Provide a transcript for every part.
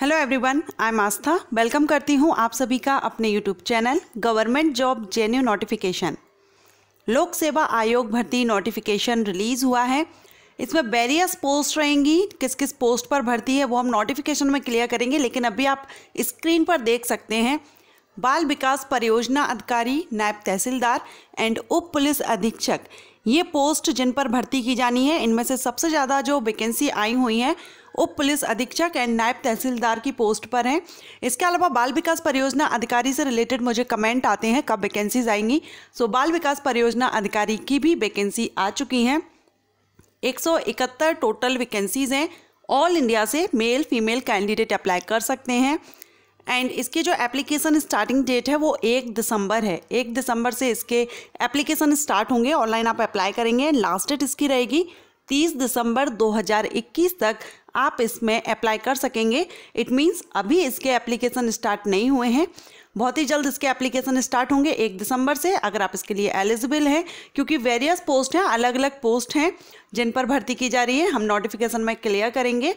hello everyone I am Aastha welcome करती हूँ आप सभी का अपने YouTube channel government job genuine notification लोक सेवा आयोग भर्ती नोटिफिकेशन रिलीज़ हुआ है इसमें वेरियस पोस्ट रहेंगी किस किस पोस्ट पर भर्ती है वो हम नोटिफिकेशन में क्लियर करेंगे लेकिन अभी आप स्क्रीन पर देख सकते हैं बाल विकास परियोजना अधिकारी नायब तहसीलदार एंड उप पुलिस अधीक्षक ये पोस्ट जिन पर भर्ती की जानी है इनमें से सबसे ज़्यादा जो वैकेंसी आई हुई हैं उप पुलिस अधीक्षक एंड नायब तहसीलदार की पोस्ट पर हैं इसके अलावा बाल विकास परियोजना अधिकारी से रिलेटेड मुझे कमेंट आते हैं कब वैकेंसीज आएंगी सो बाल विकास परियोजना अधिकारी की भी वैकेंसी आ चुकी हैं इकहत्तर टोटल वैकेंसीज हैं ऑल इंडिया से मेल फीमेल कैंडिडेट अप्लाई कर सकते हैं एंड इसके जो एप्लीकेशन स्टार्टिंग डेट है वो एक दिसंबर है एक दिसंबर से इसके एप्लीकेशन स्टार्ट होंगे ऑनलाइन आप अप्लाई करेंगे लास्ट डेट इसकी रहेगी तीस दिसंबर 2021 तक आप इसमें अप्लाई कर सकेंगे इट मीन्स अभी इसके एप्लीकेशन स्टार्ट नहीं हुए हैं बहुत ही जल्द इसके एप्लीकेशन स्टार्ट होंगे एक दिसंबर से अगर आप इसके लिए एलिजिबल हैं क्योंकि वेरियस पोस्ट हैं अलग अलग पोस्ट हैं जिन पर भर्ती की जा रही है हम नोटिफिकेशन में क्लियर करेंगे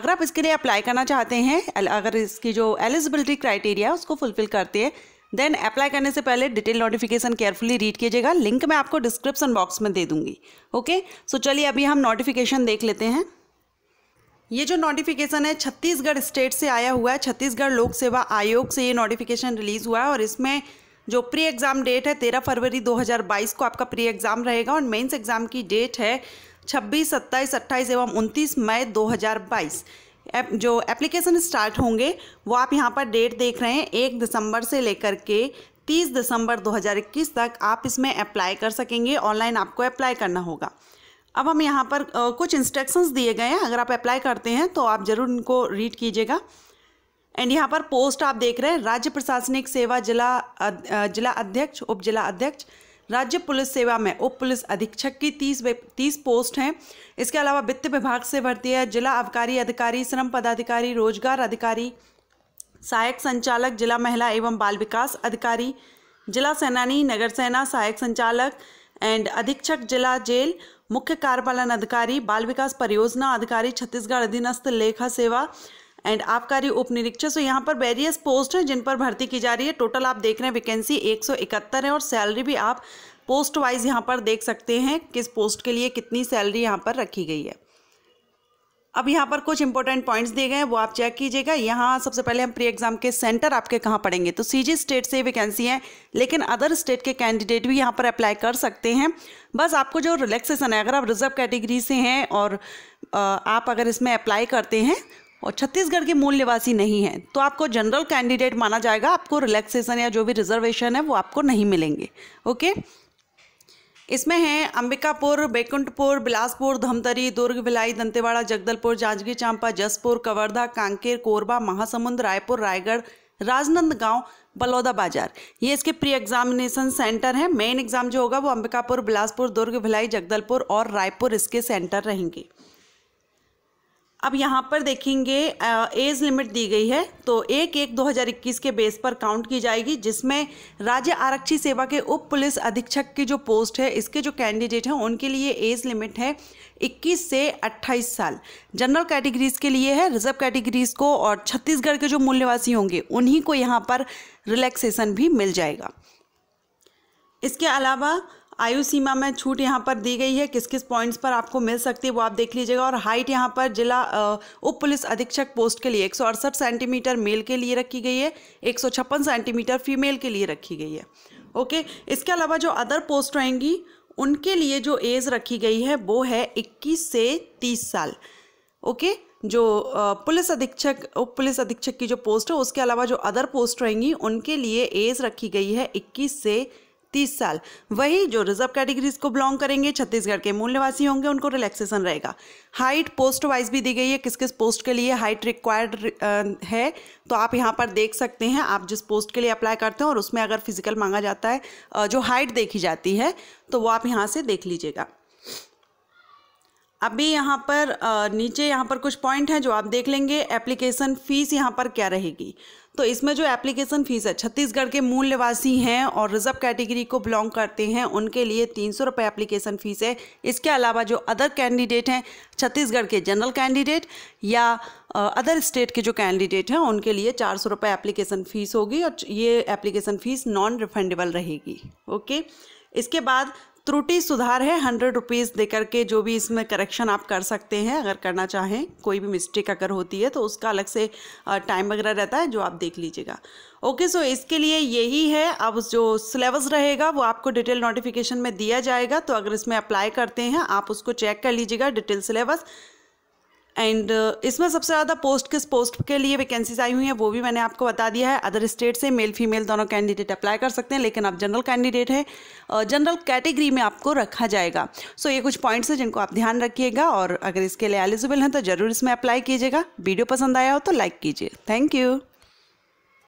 अगर आप इसके लिए अप्लाई करना चाहते हैं अगर इसकी जो एलिजिबिलिटी क्राइटेरिया है उसको फुलफिल करती है देन अप्लाई करने से पहले डिटेल नोटिफिकेशन केयरफुली रीड कीजिएगा लिंक मैं आपको डिस्क्रिप्शन बॉक्स में दे दूंगी ओके सो चलिए अभी हम नोटिफिकेशन देख लेते हैं ये जो नोटिफिकेशन है छत्तीसगढ़ स्टेट से आया हुआ है छत्तीसगढ़ लोक सेवा आयोग से ये नोटिफिकेशन रिलीज़ हुआ है और इसमें जो प्री एग्ज़ाम डेट है तेरह फरवरी 2022 को आपका प्री एग्ज़ाम रहेगा और मेंस एग्ज़ाम की डेट है छब्बीस सत्ताईस अट्ठाईस एवं उनतीस मई 2022 एप, जो एप्लीकेशन स्टार्ट होंगे वो आप यहाँ पर डेट देख रहे हैं एक दिसंबर से लेकर के 30 दिसंबर 2021 तक आप इसमें अप्लाई कर सकेंगे ऑनलाइन आपको अप्लाई करना होगा अब हम यहाँ पर कुछ इंस्ट्रक्शंस दिए गए हैं अगर आप अप्लाई करते हैं तो आप ज़रूर इनको रीड कीजिएगा एंड यहाँ पर पोस्ट आप देख रहे हैं राज्य प्रशासनिक सेवा जिला जिला अध्यक्ष उप जिला अध्यक्ष राज्य पुलिस सेवा में उप पुलिस अधीक्षक की तीस तीस पोस्ट हैं इसके अलावा वित्त विभाग से भर्ती है जिला आबकारी अधिकारी श्रम पदाधिकारी रोजगार अधिकारी सहायक संचालक जिला महिला एवं बाल विकास अधिकारी जिला सेनानी नगर सेना सहायक संचालक एंड अधीक्षक जिला जेल मुख्य कार्यपालन अधिकारी बाल विकास परियोजना अधिकारी छत्तीसगढ़ अधीनस्थ लेखा सेवा एंड आबकारी उप निरीक्षक सो यहाँ पर वेरियस पोस्ट हैं जिन पर भर्ती की जा रही है टोटल आप देख रहे हैं वैकेंसी 171 है और सैलरी भी आप पोस्ट वाइज यहाँ पर देख सकते हैं किस पोस्ट के लिए कितनी सैलरी यहाँ पर रखी गई है अब यहाँ पर कुछ इंपॉर्टेंट पॉइंट्स दिए गए हैं वो आप चेक कीजिएगा यहाँ सबसे पहले हम प्री एग्जाम के सेंटर आपके कहाँ पड़ेंगे तो सीजी स्टेट से वैकेंसी है लेकिन अदर स्टेट के कैंडिडेट भी यहाँ पर अप्लाई कर सकते हैं बस आपको जो रिलैक्सेशन है अगर आप रिजर्व कैटेगरी से हैं और आप अगर इसमें अप्लाई करते हैं और छत्तीसगढ़ के मूल निवासी नहीं हैं तो आपको जनरल कैंडिडेट माना जाएगा आपको रिलैक्सेशन या जो भी रिजर्वेशन है वो आपको नहीं मिलेंगे ओके इसमें हैं अंबिकापुर बैकुंठपुर बिलासपुर धमतरी दुर्ग भिलाई दंतेवाड़ा जगदलपुर जांजगीर चांपा जसपुर कवर्धा कांकेर कोरबा महासमुंद रायपुर रायगढ़ राजनंदगांव बलौदा बाजार ये इसके प्री एग्जामिनेशन सेंटर हैं मेन एग्जाम जो होगा वो अंबिकापुर बिलासपुर दुर्ग भिलाई जगदलपुर और रायपुर इसके सेंटर रहेंगे अब यहाँ पर देखेंगे एज लिमिट दी गई है तो एक एक 2021 के बेस पर काउंट की जाएगी जिसमें राज्य आरक्षी सेवा के उप पुलिस अधीक्षक की जो पोस्ट है इसके जो कैंडिडेट हैं उनके लिए एज लिमिट है 21 से 28 साल जनरल कैटेगरीज के लिए है रिजर्व कैटेगरीज को और छत्तीसगढ़ के जो मूल्यवासी होंगे उन्हीं को यहाँ पर रिलैक्सेशन भी मिल जाएगा इसके अलावा आयु सीमा में छूट यहाँ पर दी गई है किस किस पॉइंट्स पर आपको मिल सकती है वो आप देख लीजिएगा और हाइट यहाँ पर जिला उप पुलिस अधीक्षक पोस्ट के लिए एक सेंटीमीटर मेल के लिए रखी गई है एक सेंटीमीटर फीमेल के लिए रखी गई है ओके इसके अलावा जो अदर पोस्ट रहेंगी उनके लिए जो एज रखी गई है वो है इक्कीस से तीस साल ओके जो पुलिस अधीक्षक उप पुलिस अधीक्षक की जो पोस्ट है उसके अलावा जो अदर पोस्ट रहेंगी उनके लिए एज रखी गई है 21 से तीस साल वही जो रिजर्व कैटेगरीज को बिलोंग करेंगे छत्तीसगढ़ के मूल निवासी होंगे उनको रिलैक्सेशन रहेगा हाइट पोस्ट वाइज भी दी गई है किस किस पोस्ट के लिए हाइट रिक्वायर्ड है तो आप यहाँ पर देख सकते हैं आप जिस पोस्ट के लिए अप्लाई करते हैं और उसमें अगर फिजिकल मांगा जाता है जो हाइट देखी जाती है तो वो आप यहाँ से देख लीजिएगा अभी यहाँ पर नीचे यहाँ पर कुछ पॉइंट हैं जो आप देख लेंगे एप्लीकेशन फ़ीस यहाँ पर क्या रहेगी तो इसमें जो एप्लीकेशन फ़ीस है छत्तीसगढ़ के मूल निवासी हैं और रिजर्व कैटेगरी को बिलोंग करते हैं उनके लिए तीन सौ रुपये एप्लीकेशन फ़ीस है इसके अलावा जो अदर कैंडिडेट हैं छत्तीसगढ़ के जनरल कैंडिडेट या अदर स्टेट के जो कैंडिडेट हैं उनके लिए चार सौ रुपये एप्लीकेशन फ़ीस होगी और ये application fees non refundable okay ओके इसके बाद त्रुटि सुधार है हंड्रेड रुपीज़ दे करके जो भी इसमें करेक्शन आप कर सकते हैं अगर करना चाहें कोई भी मिस्टेक अगर होती है तो उसका अलग से टाइम वगैरह रहता है जो आप देख लीजिएगा ओके सो इसके लिए यही है अब जो सिलेबस रहेगा वो आपको डिटेल नोटिफिकेशन में दिया जाएगा तो अगर इसमें अप्लाई करते हैं आप उसको चेक कर लीजिएगा डिटेल सिलेबस एंड uh, इसमें सबसे ज़्यादा पोस्ट किस पोस्ट के लिए वैकेंसीज आई हुई हैं वो भी मैंने आपको बता दिया है अदर स्टेट से मेल फीमेल दोनों कैंडिडेट अप्लाई कर सकते हैं लेकिन आप जनरल कैंडिडेट हैं जनरल कैटेगरी में आपको रखा जाएगा सो so, ये कुछ पॉइंट्स हैं जिनको आप ध्यान रखिएगा और अगर इसके लिए एलिजिबल हैं तो ज़रूर इसमें अप्लाई कीजिएगा वीडियो पसंद आया हो तो लाइक कीजिए थैंक यू